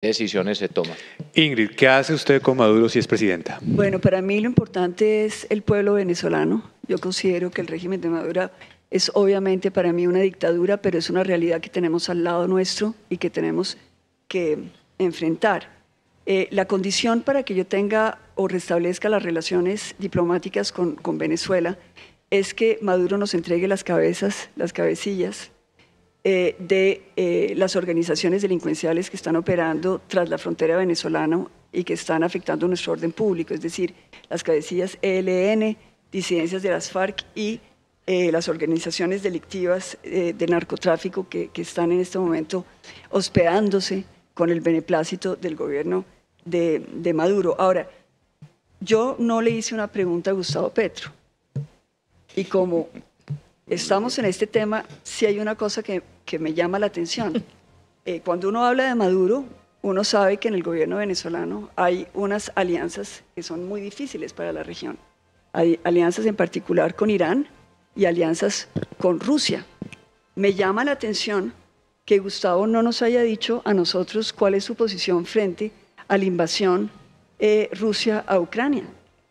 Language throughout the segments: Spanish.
decisiones se toman. Ingrid, ¿qué hace usted con Maduro si es presidenta? Bueno, para mí lo importante es el pueblo venezolano. Yo considero que el régimen de Maduro es obviamente para mí una dictadura, pero es una realidad que tenemos al lado nuestro y que tenemos que enfrentar. Eh, la condición para que yo tenga o restablezca las relaciones diplomáticas con Venezuela es que Maduro nos entregue las cabezas, las cabecillas eh, de eh, las organizaciones delincuenciales que están operando tras la frontera venezolana y que están afectando nuestro orden público, es decir, las cabecillas ELN, disidencias de las FARC y eh, las organizaciones delictivas de narcotráfico que, están en este momento hospedándose con el beneplácito del gobierno de, de, Maduro. Ahora, yo no le hice una pregunta a Gustavo Petro y como estamos en este tema, si hay una cosa que, me llama la atención. Eh, cuando uno habla de Maduro, uno sabe que en el gobierno venezolano hay unas alianzas que son muy difíciles para la región. Hay alianzas en particular con Irán y alianzas con Rusia. Me llama la atención que Gustavo no nos haya dicho a nosotros cuál es su posición frente a la invasión eh, Rusia a Ucrania.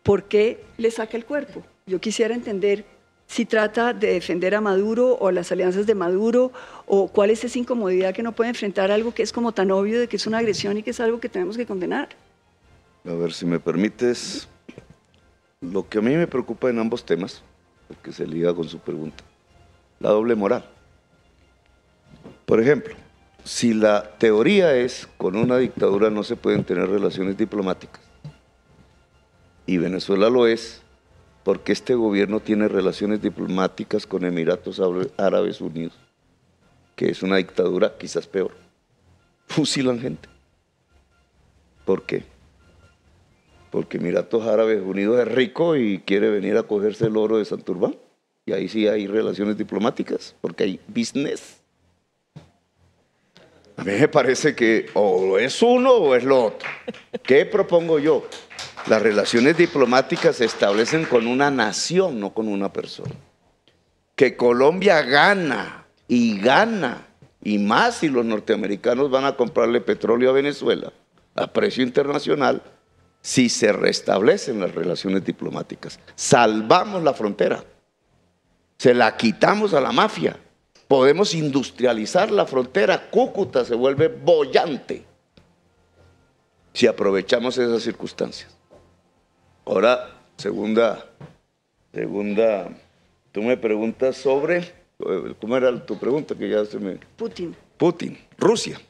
¿Por qué le saca el cuerpo? Yo quisiera entender si trata de defender a Maduro o las alianzas de Maduro, o cuál es esa incomodidad que no puede enfrentar algo que es como tan obvio de que es una agresión y que es algo que tenemos que condenar. A ver, si me permites, lo que a mí me preocupa en ambos temas, porque se liga con su pregunta, la doble moral. Por ejemplo, si la teoría es con una dictadura no se pueden tener relaciones diplomáticas, y Venezuela lo es, porque este gobierno tiene relaciones diplomáticas con Emiratos Árabes Unidos, que es una dictadura quizás peor. Fusilan gente. ¿Por qué? Porque Emiratos Árabes Unidos es rico y quiere venir a cogerse el oro de Santurbán. Y ahí sí hay relaciones diplomáticas, porque hay business. A mí me parece que o es uno o es lo otro. ¿Qué propongo yo? Las relaciones diplomáticas se establecen con una nación, no con una persona. Que Colombia gana y gana, y más si los norteamericanos van a comprarle petróleo a Venezuela a precio internacional, si se restablecen las relaciones diplomáticas. Salvamos la frontera, se la quitamos a la mafia, podemos industrializar la frontera, Cúcuta se vuelve bollante si aprovechamos esas circunstancias. Ahora, segunda, segunda, tú me preguntas sobre, eh, ¿cómo era tu pregunta que ya se Putin. Putin, Rusia.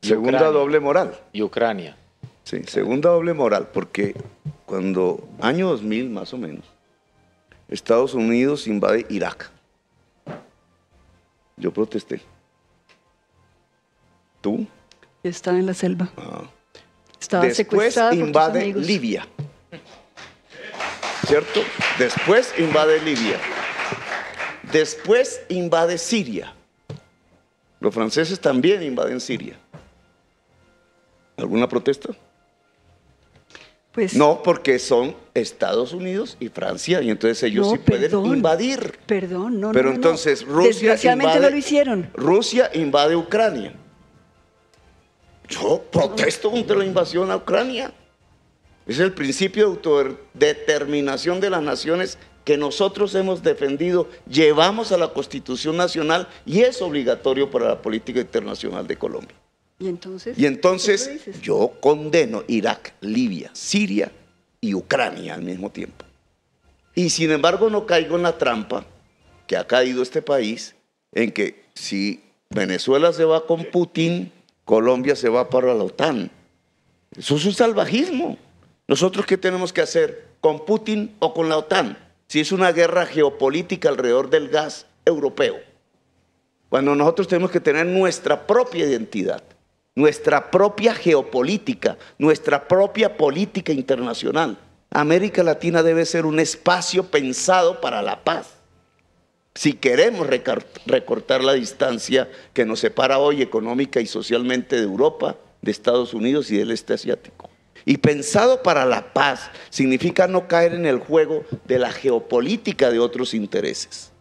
segunda doble moral. Y Ucrania. Sí, segunda doble moral, porque cuando, año 2000 más o menos, Estados Unidos invade Irak. Yo protesté. ¿Tú? Estaba en la selva. Ah. Estaba Después secuestrada invade Libia. ¿cierto? Después invade Libia. Después invade Siria. Los franceses también invaden Siria. ¿Alguna protesta? Pues, no, porque son Estados Unidos y Francia, y entonces ellos sí pueden invadir. Perdón, no, Pero entonces no lo hicieron. Rusia invade Ucrania. Yo protesto contra la invasión a Ucrania. Es el principio de autodeterminación de las naciones que nosotros hemos defendido, llevamos a la Constitución Nacional y es obligatorio para la política internacional de Colombia. Y entonces, y entonces yo condeno Irak, Libia, Siria y Ucrania al mismo tiempo. Y sin embargo no caigo en la trampa que ha caído este país en que si Venezuela se va con Putin, Colombia se va para la OTAN. Eso es un salvajismo. ¿Nosotros qué tenemos que hacer? ¿Con Putin o con la OTAN? Si es una guerra geopolítica alrededor del gas europeo. Cuando nosotros tenemos que tener nuestra propia identidad, nuestra propia geopolítica, nuestra propia política internacional. América Latina debe ser un espacio pensado para la paz. Si queremos recortar la distancia que nos separa hoy económica y socialmente de Europa, de Estados Unidos y del este asiático. Y pensado para la paz significa no caer en el juego de la geopolítica de otros intereses.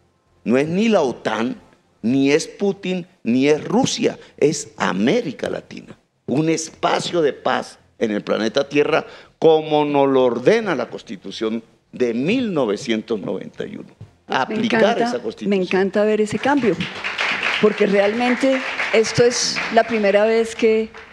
No es ni la OTAN, ni es Putin, ni es Rusia, es América Latina. Un espacio de paz en el planeta Tierra como nos lo ordena la Constitución de 1991. Aplicar esa Constitución. Me encanta ver ese cambio, porque realmente esto es la primera vez que